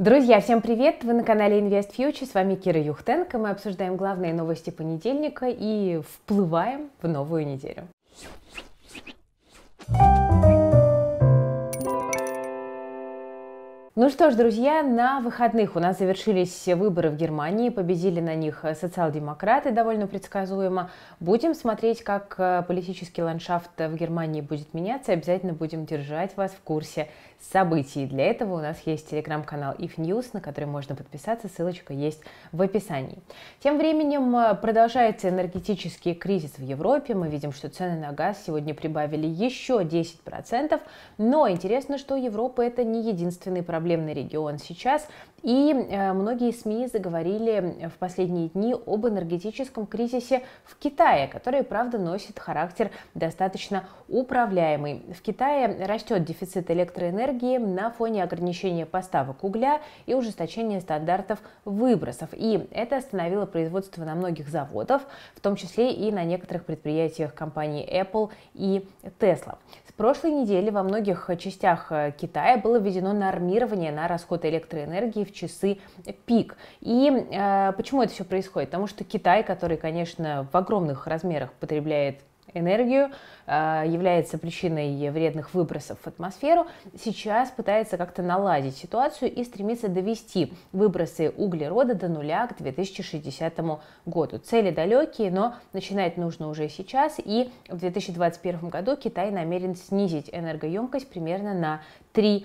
Друзья, всем привет! Вы на канале Invest Future, с вами Кира Юхтенко. Мы обсуждаем главные новости понедельника и вплываем в новую неделю. Ну что ж, друзья, на выходных у нас завершились выборы в Германии, победили на них социал-демократы довольно предсказуемо. Будем смотреть, как э, политический ландшафт в Германии будет меняться, обязательно будем держать вас в курсе событий. Для этого у нас есть телеграм-канал If News, на который можно подписаться, ссылочка есть в описании. Тем временем э, продолжается энергетический кризис в Европе, мы видим, что цены на газ сегодня прибавили еще 10%, но интересно, что Европа это не единственный проблема проблемный регион сейчас. И э, многие СМИ заговорили в последние дни об энергетическом кризисе в Китае, который, правда, носит характер достаточно управляемый. В Китае растет дефицит электроэнергии на фоне ограничения поставок угля и ужесточения стандартов выбросов. И это остановило производство на многих заводах, в том числе и на некоторых предприятиях компаний Apple и Tesla. С прошлой недели во многих частях э, Китая было введено нормирование планирования на расход электроэнергии в часы пик. И э, почему это все происходит? Потому что Китай, который, конечно, в огромных размерах потребляет энергию, э, является причиной вредных выбросов в атмосферу, сейчас пытается как-то наладить ситуацию и стремится довести выбросы углерода до нуля к 2060 году. Цели далекие, но начинать нужно уже сейчас, и в 2021 году Китай намерен снизить энергоемкость примерно на 3%.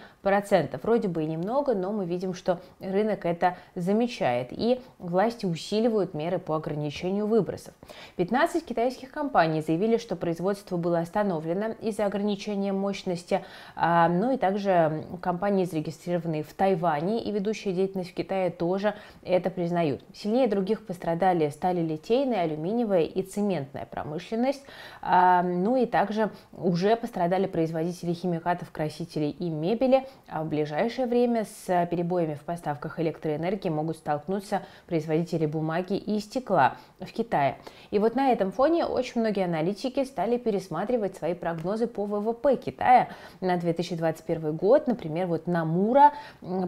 Вроде бы и немного, но мы видим, что рынок это замечает, и власти усиливают меры по ограничению выбросов. 15 китайских компаний заявили, что производство было остановлено из-за ограничения мощности, а, ну и также компании, зарегистрированные в Тайване и ведущая деятельность в Китае, тоже это признают. Сильнее других пострадали стали литейная, алюминиевая и цементная промышленность, а, ну и также уже пострадали производители химикатов, красителей и мебели, а в ближайшее время с перебоями в поставках электроэнергии могут столкнуться производители бумаги и стекла в Китае. И вот на этом фоне очень многие аналитики стали пересматривать свои прогнозы по ВВП Китая на 2021 год. Например, вот Намура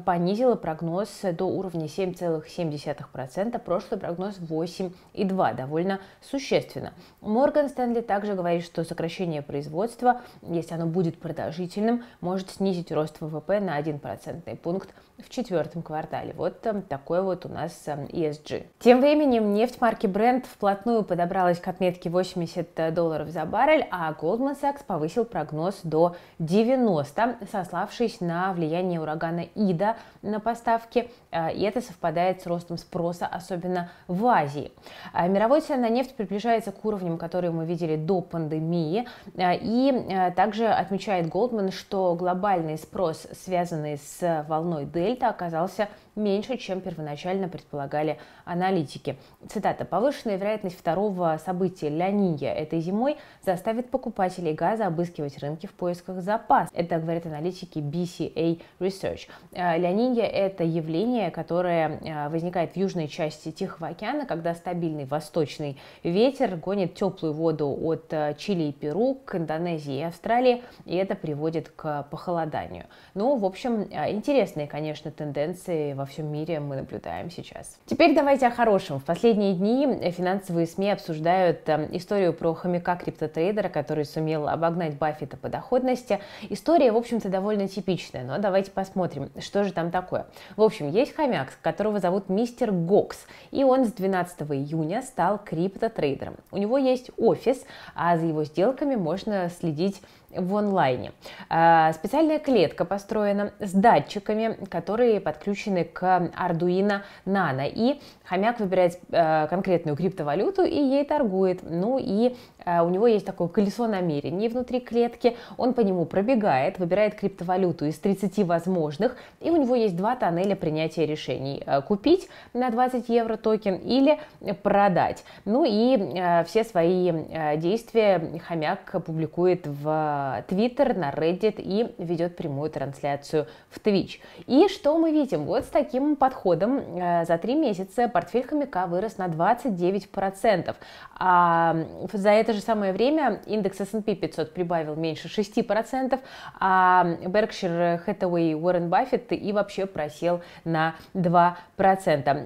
понизила прогноз до уровня 7,7%, прошлый прогноз 8,2%, довольно существенно. Морган Стэнли также говорит, что сокращение производства, если оно будет продолжительным, может снизить снизить рост ВВП на 1% пункт в четвертом квартале. Вот эм, такой вот у нас эм, ESG. Тем временем нефть марки Brent вплотную подобралась к отметке 80 э, долларов за баррель, а Goldman Sachs повысил прогноз до 90, сославшись на влияние урагана Ида на поставки, э, и это совпадает с ростом спроса, особенно в Азии. А мировой цена на нефть приближается к уровням, которые мы видели до пандемии, э, и также отмечает Goldman, что глобальный реальный спрос, связанный с волной дельта, оказался меньше, чем первоначально предполагали аналитики. Цитата. «Повышенная вероятность второго события Ляния этой зимой заставит покупателей газа обыскивать рынки в поисках запас». Это говорят аналитики BCA Research. Э, Ляния это явление, которое э, возникает в южной части Тихого океана, когда стабильный восточный ветер гонит теплую воду от э, Чили и Перу к Индонезии и Австралии, и это приводит к похолоданию заданию. Ну, в общем, а, интересные, конечно, тенденции во всем мире мы наблюдаем сейчас. Теперь давайте о хорошем. В последние дни финансовые СМИ обсуждают а, историю про хомяка криптотрейдера, который сумел обогнать Баффета по доходности. История, в общем-то, довольно типичная, но давайте посмотрим, что же там такое. В общем, есть хомяк, которого зовут мистер Гокс, и он с 12 июня стал криптотрейдером. У него есть офис, а за его сделками можно следить в онлайне. А, специальная клетка построена с датчиками, которые подключены к Arduino Nano. И хомяк выбирает э, конкретную криптовалюту и ей торгует. Ну и Э, у него есть такое колесо намерений внутри клетки, он по нему пробегает, выбирает криптовалюту из 30 возможных, и у него есть два тоннеля принятия решений. Э, купить на 20 евро токен или продать. Ну и э, все свои действия хомяк публикует в Twitter, на Reddit и ведет прямую трансляцию в Twitch. И что мы видим? Вот с таким подходом за три месяца портфель хомяка вырос на 29%. А за это же же самое время индекс S&P 500 прибавил меньше 6%, а Berkshire Hathaway Уоррен Баффет и вообще просел на 2%.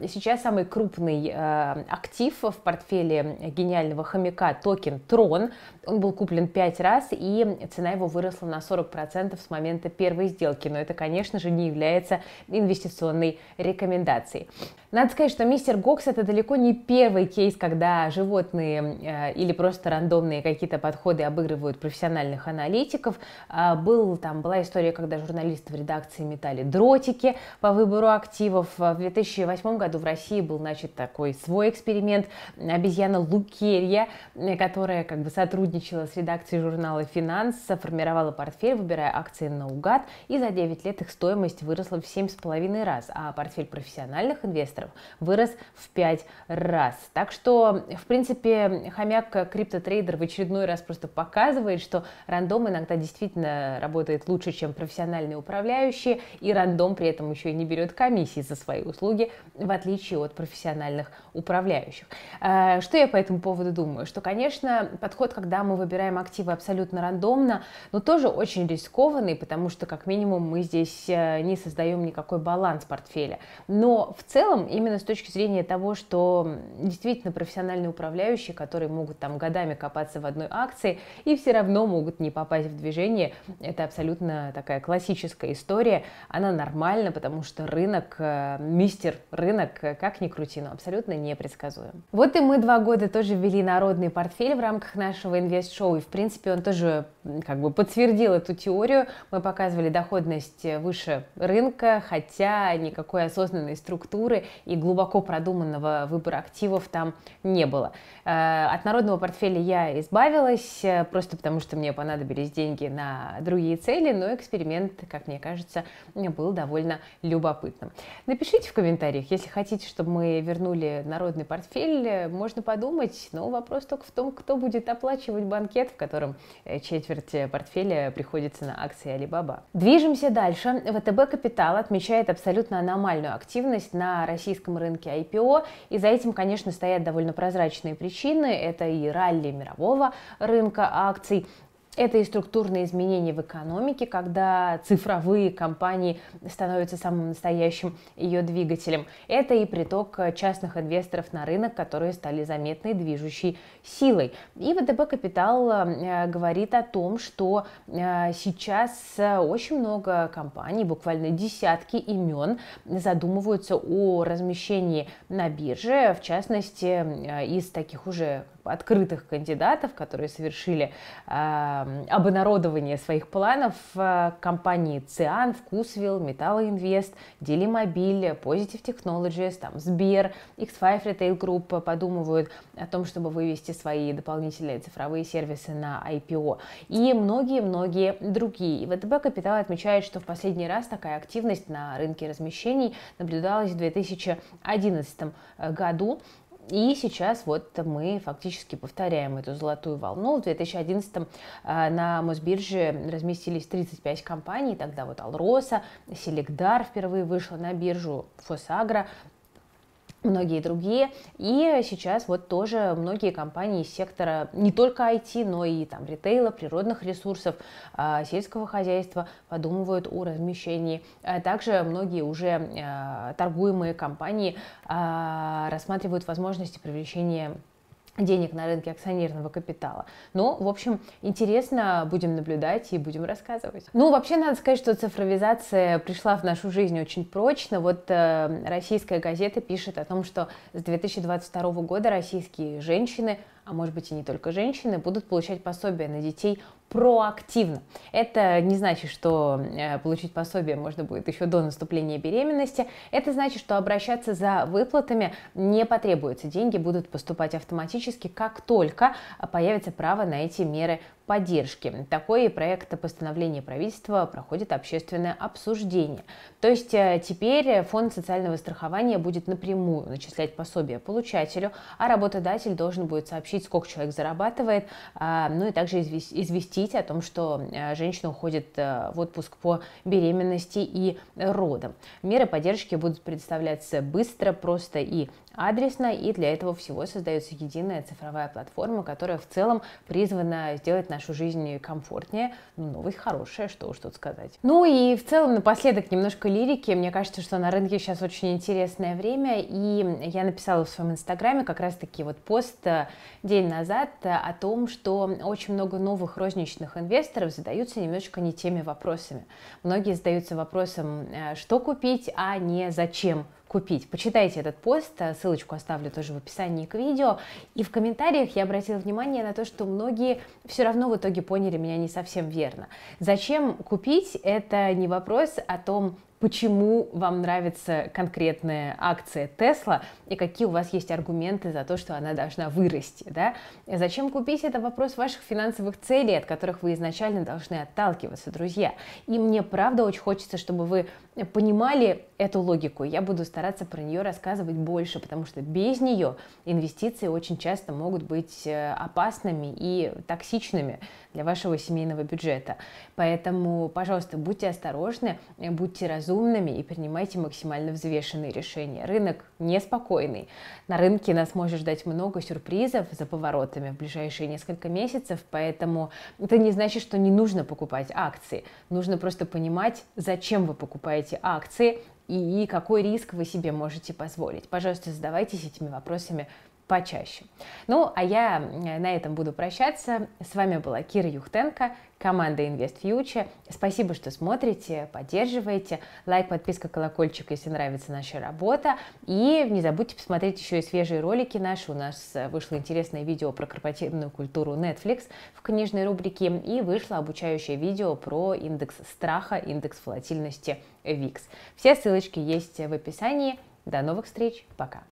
Сейчас самый крупный э, актив в портфеле гениального хомяка токен Tron. Он был куплен 5 раз, и цена его выросла на 40% с момента первой сделки. Но это, конечно же, не является инвестиционной рекомендацией. Надо сказать, что мистер Гокс это далеко не первый кейс, когда животные э, или просто рандомные какие-то подходы обыгрывают профессиональных аналитиков. А, был, там, была история, когда журналисты в редакции метали дротики по выбору активов. А, в 2008 году в России был значит такой свой эксперимент обезьяна Лукерья, э, которая как бы сотрудничала с редакцией журнала «Финанс», формировала портфель, выбирая акции наугад, и за 9 лет их стоимость выросла в 7,5 раз, а портфель профессиональных инвесторов вырос в 5 раз. Так что, в принципе, хомяк э, крипто трейдер в очередной раз просто показывает, что рандом иногда действительно работает лучше, чем профессиональные управляющие, и рандом при этом еще и не берет комиссии за свои услуги, в отличие от профессиональных управляющих. Э, что я по этому поводу думаю? Что, конечно, подход, когда мы выбираем активы абсолютно рандомно, но тоже очень рискованный, потому что, как минимум, мы здесь э, не создаем никакой баланс портфеля. Но в целом, именно с точки зрения того, что действительно профессиональные управляющие, которые могут там годами часами копаться в одной акции и все равно могут не попасть в движение. Это абсолютно такая классическая история. Она нормальна, потому что рынок, э, мистер рынок, э, как ни крути, но абсолютно непредсказуем. Вот и мы два года тоже ввели народный портфель в рамках нашего инвест-шоу. И, в принципе, он тоже как бы подтвердил эту теорию. Мы показывали доходность э, выше рынка, хотя никакой осознанной структуры и глубоко продуманного выбора активов там не было. От народного портфеля я избавилась, э, просто потому что мне понадобились деньги на другие цели, но эксперимент, как мне кажется, был довольно любопытным. Напишите в комментариях, если хотите, чтобы мы вернули народный портфель, э, можно подумать, но вопрос только в том, кто будет оплачивать банкет, в котором э, четверть портфеля приходится на акции Alibaba. Движемся дальше. ВТБ Капитал отмечает абсолютно аномальную активность на российском рынке IPO, и за этим, конечно, стоят довольно прозрачные причины. Это и ралли и мирового рынка акций. Это и структурные изменения в экономике, когда цифровые компании становятся самым настоящим ее двигателем. Это и приток э, частных инвесторов на рынок, которые стали заметной движущей силой. И ВТБ Капитал э, говорит о том, что э, сейчас очень много компаний, буквально десятки имен, задумываются о размещении на бирже. В частности, из таких уже открытых кандидатов, которые совершили э, обнародование своих планов в э, компании ЦИАН, Вкусвилл, Металлоинвест, Делимобиль, Позитив Technologies, там, Сбер, X5 Retail Group подумывают о том, чтобы вывести свои дополнительные цифровые сервисы на IPO и многие-многие другие. И ВТБ Капитал отмечает, что в последний раз такая активность на рынке размещений наблюдалась в 2011 э, году. И сейчас вот мы фактически повторяем эту золотую волну. В 2011 м э, на Мосбирже разместились 35 компаний, тогда вот Алроса, Селегдар впервые вышла на биржу, Фосагра, многие другие. И сейчас вот тоже многие компании из сектора не только IT, но и там ритейла, природных ресурсов, а, сельского хозяйства подумывают о размещении. А также многие уже а, торгуемые компании рассматривают возможности привлечения денег на рынке акционерного капитала. Но, ну, в общем, интересно, будем наблюдать и будем рассказывать. Ну, вообще, надо сказать, что цифровизация пришла в нашу жизнь очень прочно. Вот э, российская газета пишет о том, что с 2022 года российские женщины, а может быть и не только женщины, будут получать пособия на детей проактивно. Это не значит, что э, получить пособие можно будет еще до наступления беременности. Это значит, что обращаться за выплатами не потребуется. Деньги будут поступать автоматически, как только появится право на эти меры поддержки. Такой проект постановления правительства проходит общественное обсуждение. То есть э, теперь фонд социального страхования будет напрямую начислять пособие получателю, а работодатель должен будет сообщить, сколько человек зарабатывает, а, ну и также извести шутить о том, что э, женщина уходит э, в отпуск по беременности и родам. Меры поддержки будут предоставляться быстро, просто и адресно, и для этого всего создается единая цифровая платформа, которая в целом призвана сделать нашу жизнь комфортнее, но ну, новость хорошая, что уж тут сказать. Ну и в целом напоследок немножко лирики. Мне кажется, что на рынке сейчас очень интересное время, и я написала в своем инстаграме как раз-таки вот пост э, день назад э, о том, что очень много новых розничных инвесторов задаются немножечко не теми вопросами. Многие задаются вопросом, э, что купить, а не зачем купить. Почитайте этот пост, э, ссылочку оставлю тоже в описании к видео. И в комментариях я обратила внимание на то, что многие все равно в итоге поняли меня не совсем верно. Зачем купить? Это не вопрос о том, почему вам нравится конкретная акция Тесла и какие у вас есть аргументы за то, что она должна вырасти. Да? И зачем купить, это вопрос ваших финансовых целей, от которых вы изначально должны отталкиваться, друзья. И мне правда очень хочется, чтобы вы понимали эту логику. Я буду стараться про нее рассказывать больше, потому что без нее инвестиции очень часто могут быть э, опасными и токсичными для вашего семейного бюджета. Поэтому, пожалуйста, будьте осторожны, будьте разумными и принимайте максимально взвешенные решения. Рынок неспокойный. На рынке нас может ждать много сюрпризов за поворотами в ближайшие несколько месяцев, поэтому это не значит, что не нужно покупать акции. Нужно просто понимать, зачем вы покупаете акции и какой риск вы себе можете позволить. Пожалуйста, задавайтесь этими вопросами почаще. Ну, а я э, на этом буду прощаться. С вами была Кира Юхтенко, команда Invest Future. Спасибо, что смотрите, поддерживаете. Лайк, подписка, колокольчик, если нравится наша работа. И не забудьте посмотреть еще и свежие ролики наши. У нас э, вышло интересное видео про корпоративную культуру Netflix в книжной рубрике. И вышло обучающее видео про индекс страха, индекс волатильности VIX. Все ссылочки есть в описании. До новых встреч. Пока.